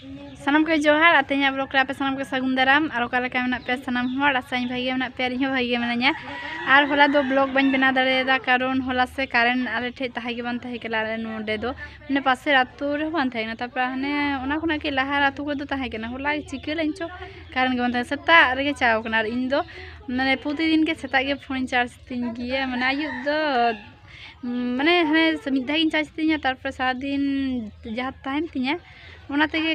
सनम के जोहार आते हैं ब्लॉक पे सनम के सगुन दराम और ओका मे पे सनम हो आशा भाई मे पे इन भागे मनाया और हला दो ब्लॉक बान बना दादा कारण हला से कारण आले ठे तहगे बान तहकला नोडे दो मैंने पासे आतू रे बान तहकना तपर हने ओना खुना के लाहा आतू को दो तहकना हला चिकलें चो कारण के बान तह सेता रे चाव कना और इन दो मैंने प्रतिदिन के सेता के फोन चार्ज तीन गिए मैंने आयु दो मैंने हमें मिद धागिन चार्ज तीन तारपर सारा दिन जहाँ तहन तीन मैं तरह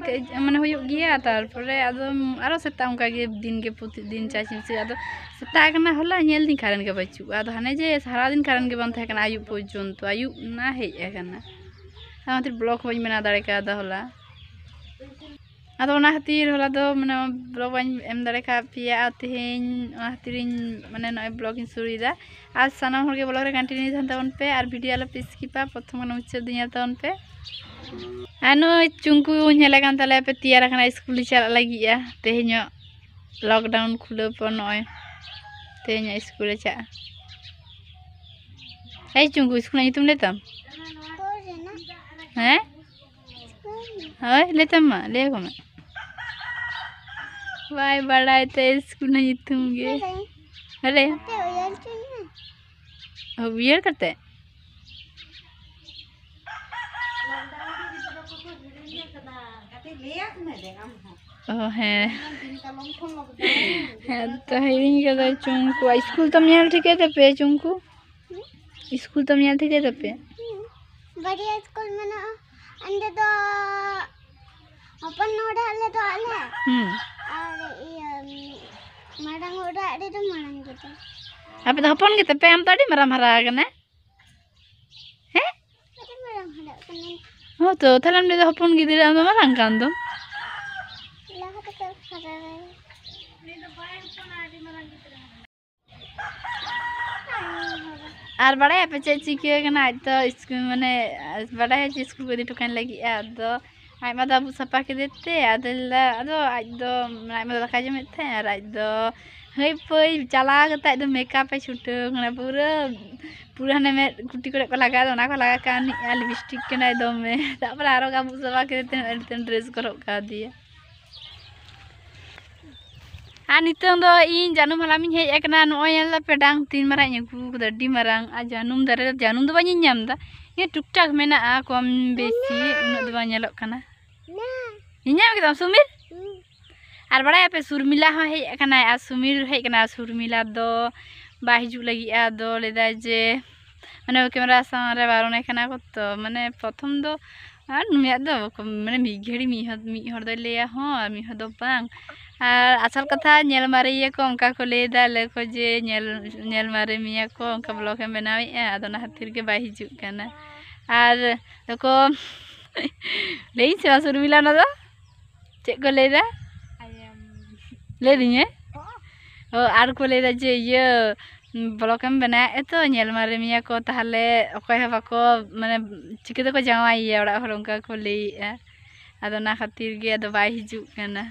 से दिन के दिन चाची सेना हल्ला खारे के बचू अद हाँ जे सारा दिन खारे के बंद आयुब पर्त आयुब ना हेकना ब्लग बज मे दाड़ा हल्ला अब मैं ब्लग बम दाड़ा पे तेहन खातिर मैं नए ब्लग शुरूदा और सामान ब्लग कंटिन्यू थे पे और भिडियो अलग स्कीपा प्रथम उच्चे पे anu cungku nyela kan tala pe tiara kana sekolah chala lagi ya tehnya lockdown khule pon noy tehnya school cha hei cungku school ni tum letam hei hoy letam ma le ko ma teh bada te school ni tum ge अरे अब year करते तो चुंकु school तो nail ठीक ते पे चुंकू school तो nail ठीक ते पे बढ़िया स्कूल में ना अंदर तो अपन नोड़ा ले तो आले हम्म और ये मरांग ओड़ा अरे तो मरांग के तो अबे तो अपन के तो पे हम तो अड़ी मरम हरा गने हैं अरे मरम हरा गने 또 탈람리도 허풍기들이 아마 말안 간다. আর বাড়াই আপে চাইছি কি এখানে আজ স্কুল মানে বাড়াই স্কুল করে ঢুকান লাগি আর Ai, mă da bu să pacă de te, adele, ado, ai do, mai mă da ca jeme te, ai do. Hei, păi, cealaltă că te-ai do make-up pe șută, că ne pură, pură ne me, cu tic cu la gata, una cu la gata, ni a lipistic că ne-ai do me. Da, pă la rog, am bu să pacă de te, ne-ai te îndrez cu rog ca de ea. Ani tân do, in, janu mă la minhe, e că n-a nu oi el la pe dang, tin mă rai cu cu dar dimă rang, a janu mă dar, janu mă dă bani nyam, da. Ini tuk tak mena aku ambil besi untuk dua nyelok kanah. हिंजाम सुमिर और बड़ा पे सुरमिला हजना सुमिर हजना सुरमिला दो बा हजू लगे जे मैं कैमरा सामने बारण तो मैं प्रथम दो मैं मिघड़ी मीहर दो लिया और आसल कथा नल मारे को लैदा को जे नल मारे मिया को ब्लॉक बनाए अदा खातिर के बा हजना और देखो ᱞᱟᱹᱭᱟᱹᱧ ᱥᱮ ᱵᱟᱝ ᱥᱩᱨᱢᱤᱞᱟ ᱚᱱᱟ ᱫᱚ ᱪᱮᱫ ᱠᱚ ᱞᱟᱹᱭᱫᱟ ᱞᱟᱹᱭᱫᱤᱧ ᱦᱮᱸ ᱚ ᱟᱨ ᱠᱚ ᱞᱟᱹᱭᱫᱟ ᱡᱮ ᱤᱭᱟᱹ ᱵᱞᱚᱠᱮᱢ ᱵᱮᱱᱟᱣᱮᱫᱼᱟ ᱛᱚ ᱧᱮᱞ ᱢᱟᱨᱮ ᱢᱮᱭᱟ ᱠᱚ ᱛᱟᱦᱚᱞᱮ ᱚᱠᱚᱭ ᱦᱚᱸ ᱵᱟᱠᱚ ᱢᱟᱱᱮ ᱪᱤᱠᱟᱹᱛᱮᱠᱚ ᱡᱟᱶᱟᱭᱮᱭᱟ ᱚᱲᱟᱜ ᱦᱚᱲ ᱚᱱᱠᱟ ᱠᱚ ᱞᱟᱹᱭᱮᱫᱼᱟ ᱟᱫᱚ ᱚᱱᱟ ᱠᱷᱟᱹᱛᱤᱨ ᱜᱮ ᱟᱫᱚ ᱵᱟᱭ ᱦᱤᱡᱩᱜ ᱠᱟᱱᱟ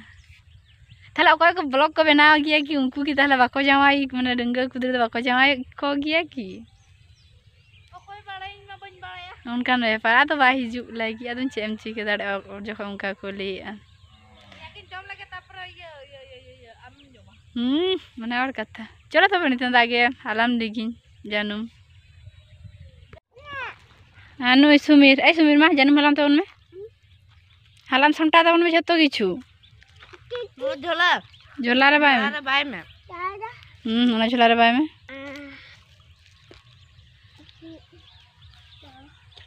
ᱛᱟᱦᱚᱞᱮ ᱚᱠᱚᱭ ᱠᱚ ᱵᱞᱚᱠ ᱠᱚ ᱵᱮᱱᱟᱣ ᱜᱮᱭᱟ ᱠᱤ ᱩᱱᱠᱩ ᱜᱮ ᱛᱟᱦᱚᱞᱮ ᱵᱟᱠᱚ ᱡᱟᱶᱟᱭ ᱢᱟᱱᱮ ᱰᱟᱺᱜᱩᱣᱟᱹ ᱜᱤᱫᱽᱨᱟᱹ ᱫᱚ ᱵᱟᱠᱚ ᱡᱟᱶᱟᱭ ᱠᱚ ᱜᱮᱭᱟ ᱠᱤ उनका बेपार अब हजू लगे अद चेम चिके दख उनका को मैं और कथा चलो तब नित आगे हालाम दिखी जानूम आनु सुमिर ए सुमिर मा जानूम हालाम तब में हालाम संटा तब में जो तो किचू झोला झोला रे बाय में झोला रे बाय में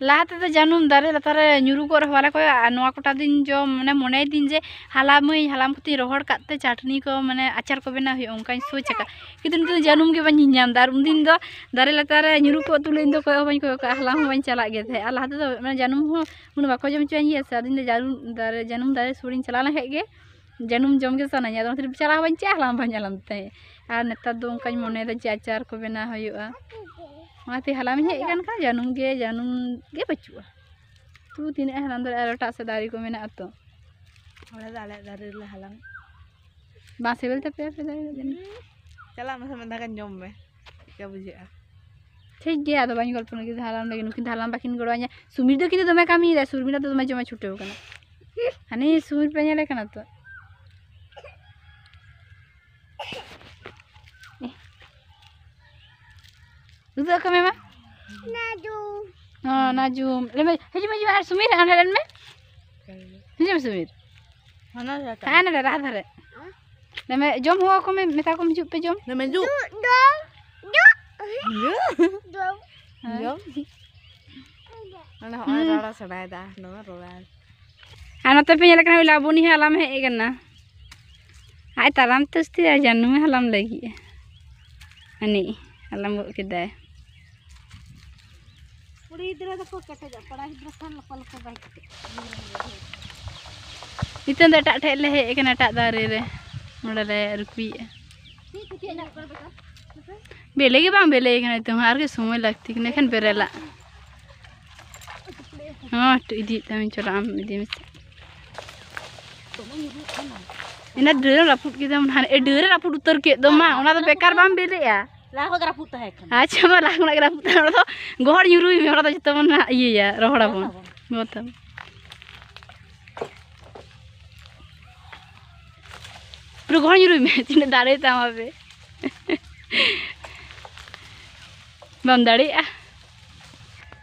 लाते तो जानूम दारे लतारे नुरू को रहवाला को नवा कोटा दिन जो मने मने दिन जे हालाम ही हालाम को रोहर काते चाटनी को मने अचार को बिना हुई उनका इंसो चका कितने तो जानूम के बन हिंजाम दार उन दिन दो दारे लतारे नुरू को तुले इन दो को अपन को हालाम वन चला गया था अलाते तो मने जानूम हो मुन वाको जम जनूम जम चला बन चाहे हालाम भाई नेता आचार को ᱚᱱᱟᱛᱮ ᱦᱟᱞᱟᱝᱤᱧ ᱦᱮᱡ ᱟᱠᱟᱱ ᱠᱷᱟᱱ ᱡᱟᱹᱱᱩᱢ ᱜᱮ ᱡᱟᱹᱱᱩᱢ ᱜᱮ ᱵᱟᱹᱪᱩᱜᱼᱟ ᱛᱚ ᱛᱤᱱᱟᱹᱜ ᱦᱟᱞᱟᱝ ᱫᱟᱲᱮᱭᱟᱜᱼᱟ ᱟᱨ ᱮᱴᱟᱜ ᱥᱮᱫ ᱫᱟᱨᱮ ᱠᱚ ᱢᱮᱱᱟᱜᱼᱟ ᱛᱚ ᱚᱸᱰᱮ ᱫᱚ ᱟᱞᱮᱭᱟᱜ ᱫᱟᱨᱮ ᱨᱮᱞᱮ ᱦᱟᱞᱟᱝᱟ ᱵᱟᱝ ᱥᱤᱵᱤᱞ ᱛᱟᱯᱮᱭᱟ ᱟᱯᱮ ᱫᱟᱨᱮ ᱪᱟᱞᱟᱜ ᱢᱮᱥᱮ ᱢᱤᱫ ᱫᱷᱟᱣ ᱡᱚᱢ ᱢᱮ ᱪᱮᱫ ᱵᱩᱡᱷᱟᱹᱜᱼᱟ ठीक है अब बाई गल्पना कि हालाम लगे कि हालाम बाकी गड़वा सुमिर तो कि दमे कमी सुरमिरा तो दमे जमा छुटे हानि सुमिर पे तो duduk ke mama? Najum. Oh, Najum. Lema, hiji maju ar Sumir anaran me? Hiji maju Sumir. Mana rata? Ana rata dhare. Lema jom huwa ko me meta ko mju pe jom. Lema ju. Do. Do. Jo. Jom. Jom. Ana ho rara sadai da, no rara. Ana te pe lekana labuni he alam he egana. Ay taram tusti jannu me alam lagi. Ani. alam buat kedai. ᱱᱤᱛᱚᱝ ᱫᱚ ᱮᱴᱟᱜ ᱴᱷᱮᱡ ᱞᱮ ᱦᱮᱡ ᱟᱠᱟᱱᱟ बेले के बांग बेले खाने तुम्हारे समय लगती है खान बेरेला हाँ इदी तमें आम इदी में इना डर लापुट के डर लापुट उतर के दम तो बेकार बाम बेले या लाख ओकरा अच्छा हमरा लाख ओकरा पुत हमरा तो घर यूरू में हमरा तो जत मन ये या बन बताओ পুরো ঘর में तिने दाड़े ता बम दाड़े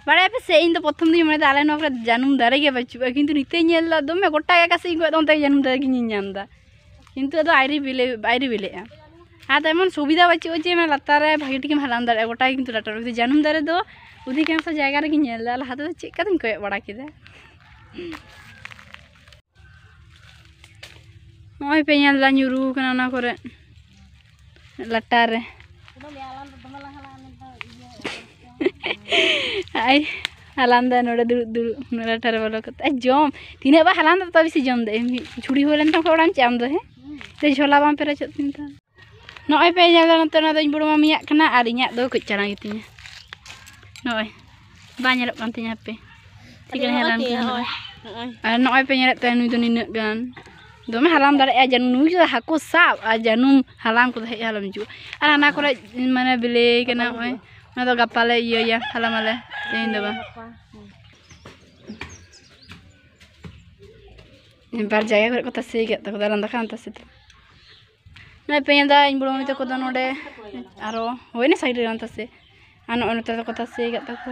बड़ा पे से इन तो प्रथम दिन तो मैं दाले जानूम दारे के बच्चू किंतु निते गोटा के कसे इन जानूम दाड़े की आईरी बिले आईरी बिले है ᱟᱫᱚ ᱮᱢᱚᱱ ᱥᱩᱵᱤᱫᱷᱟ ᱵᱟᱹᱪᱩᱜᱼᱟ ᱡᱮ ᱞᱟᱛᱟᱨ ᱨᱮ ᱵᱷᱟᱹᱜᱤ ᱴᱷᱤᱠᱮᱢ ᱦᱟᱞᱟᱝ ᱫᱟᱲᱮᱭᱟᱜᱼᱟ ᱜᱚᱴᱟ ᱜᱮ ᱠᱤᱱᱛᱩ ᱞᱟᱴᱟ ᱞᱟᱴᱟ ᱡᱟᱹᱱᱩᱢ ᱫᱟᱨᱮ ᱫᱚ ᱚᱫᱷᱤᱠᱟᱝᱥᱚ ᱡᱟᱭᱜᱟ ᱨᱮᱜᱮᱧ ᱧᱮᱞ ᱮᱫᱟ ᱞᱟᱦᱟ ᱛᱮᱫᱚ ᱪᱮᱫ ᱠᱟᱛᱮᱧ ᱠᱚᱭᱚᱜ ᱵᱟᱲᱟ ᱠᱮᱫᱟ ᱱᱚᱜᱼᱚᱭ ᱯᱮ ᱧᱮᱞ ᱮᱫᱟ ᱧᱩᱨᱩ ᱟᱠᱟᱱᱟ ᱚᱱᱟ ᱠᱚᱨᱮ ᱞᱟᱴᱟᱨ ᱨᱮ ᱟᱭ हालान दा नोड़े दुड़ दुड़ नोड़ा ठहर वाला करता है जोम तीने बार हालान दा तभी से जोम दे छुड़ी हो रहा था उड़ान चाम दो है तो झोला बाम पेरा चोट तीन था Noi pe nya nonton tan adin ya, kena arinya nya do ku cara itinya. Gitu Noi. banyak lop nanti nya Tiga heran ku. Noi. Noi pe itu ni nak kan. Do me halam dar aja nu sa aku sab aja nu halam ku he halam ju. Ana nak ku mana beli kena oi. Mana do gapale iya ya halam ale. Ya indo ba. Ini barjaya kok tasik ya, takut dalam tekan tasik. ᱱᱚᱜᱼᱚᱭ ᱯᱮ ᱧᱮᱞ ᱫᱟ ᱤᱧ ᱵᱩᱲᱩ ᱢᱟᱹᱢᱤ ᱛᱟᱠᱚ ᱫᱚ ᱱᱚᱰᱮ ᱟᱨᱚ ᱦᱩᱭᱱᱟ side ᱨᱮ ᱛᱟᱥᱮ ᱟᱨ ᱱᱚᱜᱼᱚᱭ ᱱᱚᱛᱮ ᱫᱚᱠᱚ ᱛᱟᱥᱮ ᱟᱠᱟᱫ ᱛᱟᱠᱚ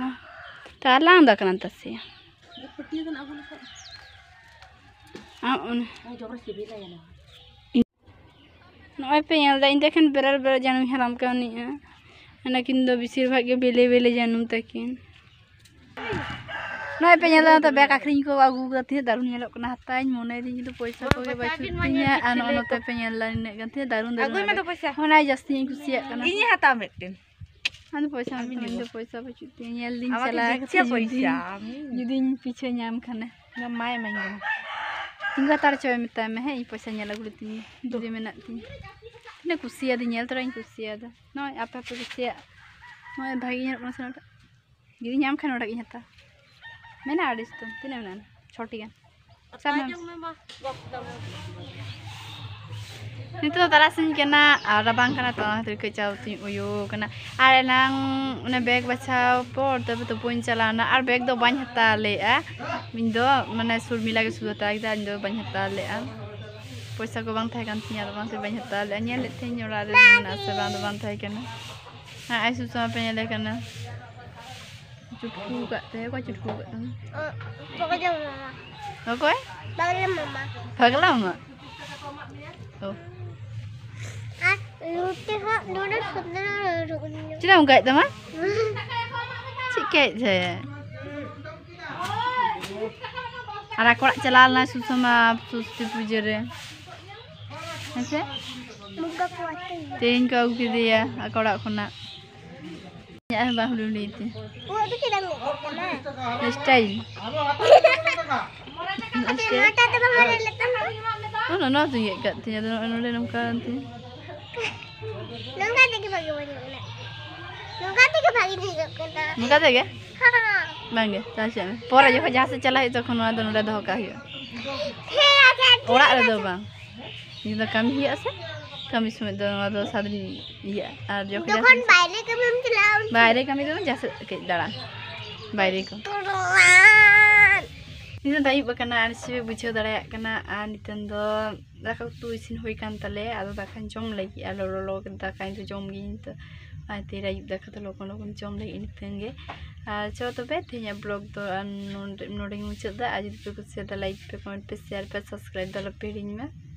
ᱛᱟ ᱞᱟᱝ ᱫᱟ ᱠᱟᱱᱟ ᱛᱟᱥᱮ नॉय पे इन देखें बेरल बेरल जानूम हराम का उन्हीं है ना किन दो बेसिर भाग के बेले बेले जानूम तकिन নয় পেয়ললে তো বেক আখরিন কো আগু গাতিন দারুন মেলোকনা হাতাই মোনে দি যিতো পয়সা কো গৈবাছিন নিয়া আন নোক পেয়ললা নিনে গাতিন দারুন দগাই আগু মে তো পয়সা নহয় জস্তিন খুশি হাকনা ইন হাতামেটিন আندو পয়সা আমি নিন্দ পয়সা বচুতিন নিয়ালদিন চালাছি চিয়া পয়সা যিদিন পিছে নাম খান না মায়ে মই গনা থিঙ্গা তার চয়ে মতা মে হে এই পয়সা নিয়া লাগুলিতিন যি মেনা তিন নে খুশি আদি নিয়াল তোই খুশি আদা নয় আপে আপে খুশিয় নয় ভাগি নোকনা সনা গি নিয়াম খান ওডা গি হাতা मैंने आड़ीस तो तीन मैंने छोटी है सब नितो तो तिरके चाव आर नंग बचाव पर तब तो पोइन चलाना आर बैग दो तो बांग हता ले आ मिन सुर मिला के सुता हता ले पैसा को बांग थाय हता ले थे न्योरा रे ना से cucu kat saya kau cucu kat tu. Oh, kau jam mama. Kau kau? Bagilah mama. Bagilah mama. Oh. Ah, lutih ha, dulu sebentar dulu. Cina mungkin teman? Cikit xuống Ada kau à, xuống jalan lah susama susti puja re. Macam? Muka kuat. Tingkau gitu ya, aku nak kena. ಯಾ ಬಾಹುಲಿ ಐತಿ ಎಷ್ಟೈ ನೋಡು ನೋಡು ಅದು ಎಕ್ಕತ್ತೀನಿ ಅದು ನೋಡಿ ನಮ್ಮ ಕಾಲ ಅಂತೀನಿ ᱱᱚᱝᱠᱟ ᱛᱮᱜᱮ ᱵᱟᱝᱜᱮ ᱪᱟᱥᱮᱢ ᱯᱚᱨᱮ ᱡᱚᱠᱷᱚᱱ ᱡᱟᱦᱟᱸ ᱥᱮᱫ ᱪᱟᱞᱟᱜ ᱦᱩᱭᱩᱜ ᱛᱚᱠᱷᱚᱱ ᱱᱚᱣᱟ ᱫᱚ ᱱᱚᱰᱮ ᱫᱚᱦᱚ ᱠᱟᱜ ᱦᱩᱭᱩᱜᱼᱟ ᱚᱲᱟᱜ ᱨᱮᱫᱚ ᱵᱟᱝ ᱱᱤᱭᱟᱹ ᱫᱚ ᱠᱟᱹᱢᱤ ᱦᱩᱭᱩᱜᱼᱟ ᱥᱮ कमी समेत दो साधन ये आज जो कुछ तो बाहरे कमी हम चलाऊं बाहरे कमी तो जैसे के डरा बाहरे को इन दाई बकना आने से भी बुझे डरा या कना आने तो दो दाखा तो इसीन हुई कंटले आज दाखा जोम लगी आलोलो लोग दाखा इन तो जोम गई इन तो आज तेरा युद्ध दाखा तो लोगों लोगों जोम लगी इन तंगे आह चलो तो बैठे हैं ब्लॉग तो अन नोटिंग मुझे दा आज तो कुछ ज़्यादा लाइक पे कमेंट पे शेयर पे सब्सक्राइब दालो पेरिंग में